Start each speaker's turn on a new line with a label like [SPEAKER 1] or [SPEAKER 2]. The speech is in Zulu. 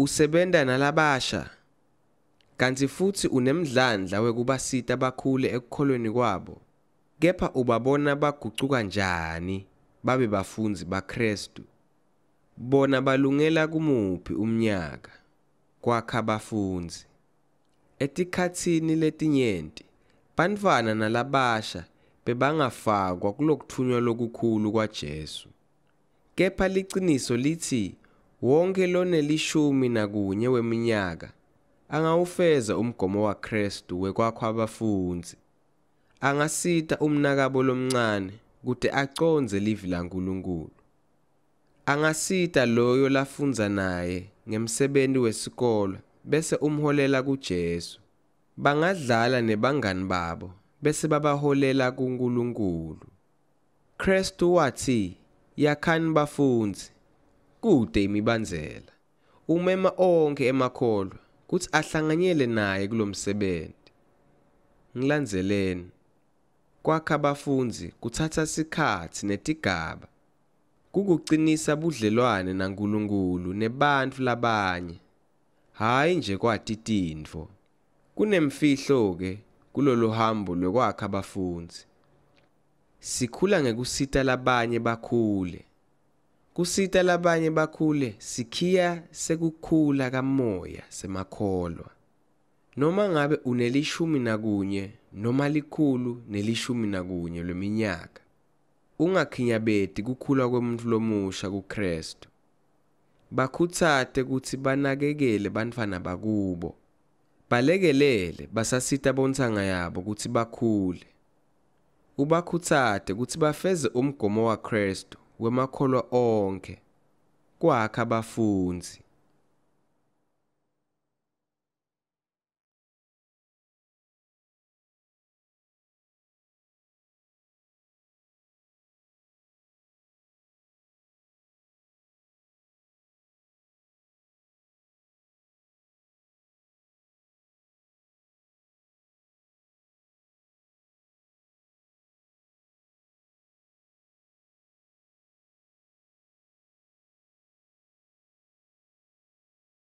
[SPEAKER 1] Usebenta nalabasha kanti futhi unemdlandla wekubasita bakhule ekukholweni kwabo, kepha ubabona bagucuka njani babe bafundzi baKrestu, bona balungela kumuphi umnyaka, kwakha bafundzi. Etikhatsini letinyenti bantfwana nalabasha bebangafakwa kulokutfunywa lokukhulu kwaJesu, kepha liciniso litsi wonke lonelishumi nakunye weminyaka angawufeza umgomo waKrestu wekwakho abafunzi angasita umnakabo lomncane kude aconze livi laNkuluNkulu angasita loyo lafunza naye ngemsebenzi wesikolo bese umholela kuJesu bangadlala nebangani babo bese babaholela kuNkulunkulu Krestu wathi yakhani bafunzi kude imibandzela umema onke emakholwa kuthi ahlanganyele naye kulomsebenzi ngilandzeleni kwakha abafunzi kuthatha sikhathi netigaba kukucinisa budlelwane naNkulunkulu nebantu labanye hayi nje kwatitindvo kunemfihlo ke kulolu hambo lokwakha abafunzi sikhula ngekusita labanye bakhule kusita labanye bakhule sikhiya sekukhula kamoya semakholwa noma ngabe unelishumi nakunye noma likhulu nelishumi nakunye lweminyaka ungakhinyabedi kukhula komuntu lomusha kuKristu bakhutsate ukuthi banakekele bantfana bakubo balekelele basasita bontsanga yabo ukuthi bakhule ubakhutsate ukuthi bafeze umgomo waKristu wemakholwa onke kwakha abafundzi